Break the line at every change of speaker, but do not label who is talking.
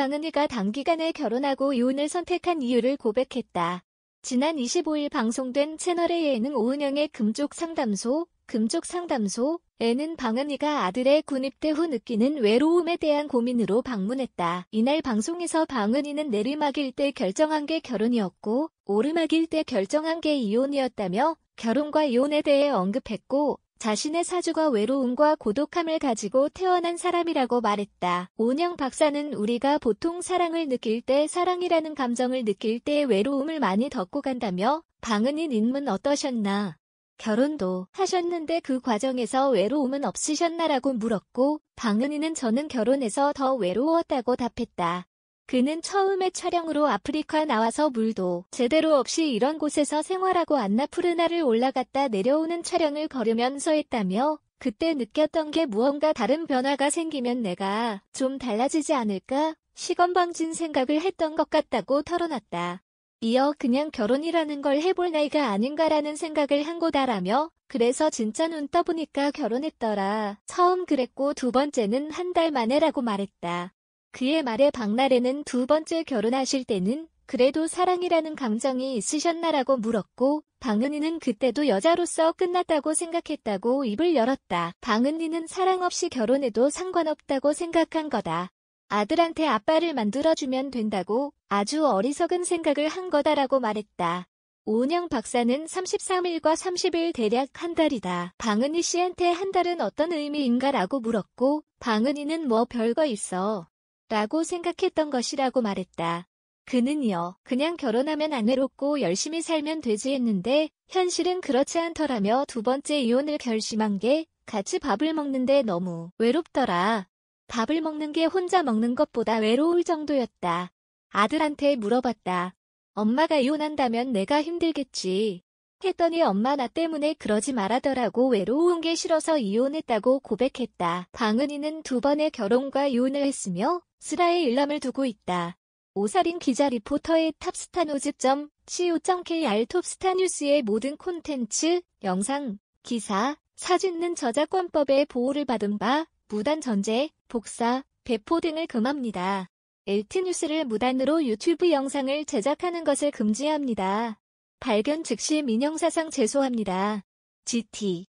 강은희가 단기간에 결혼하고 이혼을 선택한 이유를 고백했다. 지난 25일 방송된 채널의 예능 오은영의 금쪽 상담소, 금쪽 상담소에는 방은희가 아들의 군입대 후 느끼는 외로움에 대한 고민으로 방문했다. 이날 방송에서 방은희는 내리막일 때 결정한 게 결혼이었고 오르막일 때 결정한 게 이혼이었다며 결혼과 이혼에 대해 언급했고 자신의 사주가 외로움과 고독함을 가지고 태어난 사람이라고 말했다. 온영 박사는 우리가 보통 사랑을 느낄 때 사랑이라는 감정을 느낄 때 외로움을 많이 덮고 간다며 방은인 인문 어떠셨나? 결혼도 하셨는데 그 과정에서 외로움은 없으셨나라고 물었고 방은이는 저는 결혼해서 더 외로웠다고 답했다. 그는 처음에 촬영으로 아프리카 나와서 물도 제대로 없이 이런 곳에서 생활하고 안나푸르나를 올라갔다 내려오는 촬영을 걸으면서 했다며 그때 느꼈던 게 무언가 다른 변화가 생기면 내가 좀 달라지지 않을까 시건방진 생각을 했던 것 같다고 털어놨다. 이어 그냥 결혼이라는 걸 해볼 나이가 아닌가라는 생각을 한 거다라며 그래서 진짜 눈 떠보니까 결혼했더라. 처음 그랬고 두 번째는 한 달 만에라고 말했다. 그의 말에 박나래는 두 번째 결혼하실 때는 그래도 사랑이라는 감정이 있으셨나라고 물었고 방은희는 그때도 여자로서 끝났다고 생각했다고 입을 열었다. 방은희는 사랑 없이 결혼해도 상관없다고 생각한 거다. 아들한테 아빠를 만들어주면 된다고 아주 어리석은 생각을 한 거다라고 말했다. 오은영 박사는 33일과 30일 대략 한 달이다. 방은희 씨한테 한 달은 어떤 의미인가라고 물었고 방은희는 뭐 별거 있어. 라고 생각했던 것이라고 말했다. 그는 요 그냥 결혼하면 안 외롭고 열심히 살면 되지 했는데 현실은 그렇지 않더라며 두 번째 이혼을 결심한 게 같이 밥을 먹는데 너무 외롭더라. 밥을 먹는 게 혼자 먹는 것보다 외로울 정도였다. 아들한테 물어봤다. 엄마가 이혼한다면 내가 힘들겠지. 했더니 엄마 나 때문에 그러지 말아더라고 외로운 게 싫어서 이혼했다고 고백했다. 방은희는두 번의 결혼과 이혼을 했으며 슬아의 일남을 두고 있다. 오사린 기자 리포터의 탑스타 노즈점 co.kr 톱스타 뉴스의 모든 콘텐츠, 영상, 기사, 사진은 저작권법의 보호를 받은 바 무단 전제, 복사, 배포 등을 금합니다. 엘트 뉴스를 무단으로 유튜브 영상을 제작하는 것을 금지합니다. 발견 즉시 민영사상 제소합니다. GT